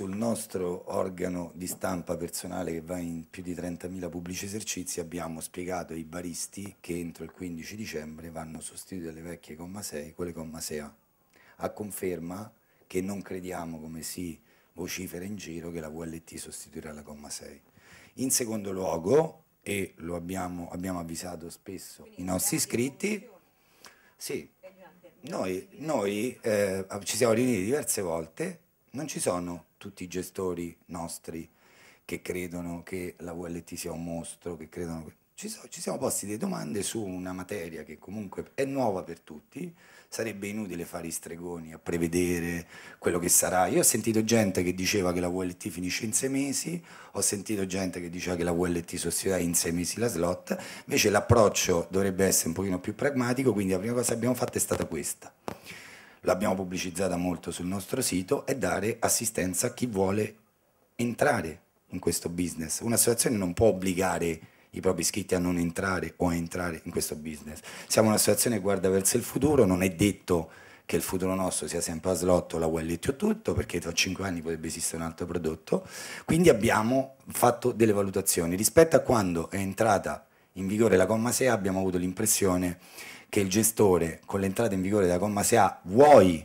sul nostro organo di stampa personale che va in più di 30.000 pubblici esercizi abbiamo spiegato ai baristi che entro il 15 dicembre vanno sostituite le vecchie comma 6 con le comma 6A, a conferma che non crediamo come si vocifera in giro che la VLT sostituirà la comma 6. In secondo luogo, e lo abbiamo, abbiamo avvisato spesso Quindi i nostri iscritti, sì, noi, noi eh, ci siamo riuniti diverse volte non ci sono tutti i gestori nostri che credono che la VLT sia un mostro, che credono che... Ci, so, ci siamo posti delle domande su una materia che comunque è nuova per tutti, sarebbe inutile fare i stregoni a prevedere quello che sarà. Io ho sentito gente che diceva che la VLT finisce in sei mesi, ho sentito gente che diceva che la VLT sostituirà in sei mesi la slot, invece l'approccio dovrebbe essere un pochino più pragmatico, quindi la prima cosa che abbiamo fatto è stata questa l'abbiamo pubblicizzata molto sul nostro sito, è dare assistenza a chi vuole entrare in questo business. Un'associazione non può obbligare i propri iscritti a non entrare o a entrare in questo business. Siamo un'associazione che guarda verso il futuro, non è detto che il futuro nostro sia sempre a slotto, la wallet o tutto, perché tra cinque anni potrebbe esistere un altro prodotto. Quindi abbiamo fatto delle valutazioni. Rispetto a quando è entrata in vigore la comma 6 abbiamo avuto l'impressione che il gestore con l'entrata in vigore della comma 6A vuoi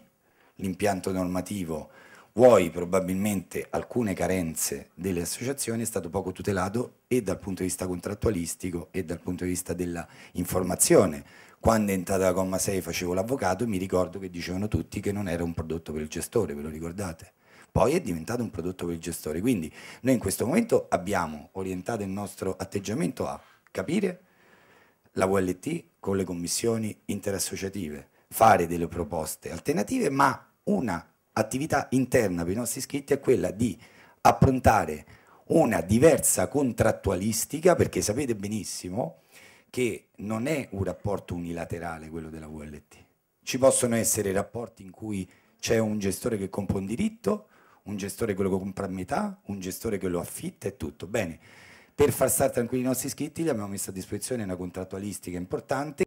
l'impianto normativo, vuoi probabilmente alcune carenze delle associazioni è stato poco tutelato e dal punto di vista contrattualistico e dal punto di vista dell'informazione. Quando è entrata la comma 6 facevo l'avvocato mi ricordo che dicevano tutti che non era un prodotto per il gestore, ve lo ricordate? poi è diventato un prodotto per il gestore. Quindi noi in questo momento abbiamo orientato il nostro atteggiamento a capire la VLT con le commissioni interassociative, fare delle proposte alternative, ma una attività interna per i nostri iscritti è quella di approntare una diversa contrattualistica, perché sapete benissimo che non è un rapporto unilaterale quello della VLT. Ci possono essere rapporti in cui c'è un gestore che compra un diritto, un gestore che lo compra a metà, un gestore che lo affitta e tutto. Bene, per far stare tranquilli i nostri iscritti gli abbiamo messo a disposizione una contrattualistica importante.